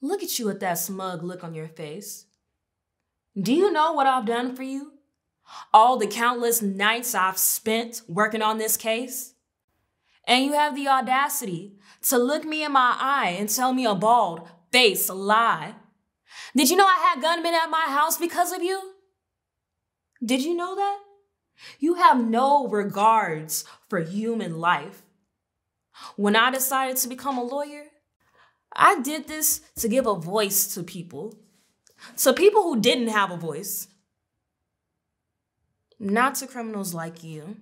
Look at you with that smug look on your face. Do you know what I've done for you? All the countless nights I've spent working on this case? And you have the audacity to look me in my eye and tell me a bald face lie. Did you know I had gunmen at my house because of you? Did you know that? You have no regards for human life. When I decided to become a lawyer, I did this to give a voice to people, to people who didn't have a voice, not to criminals like you.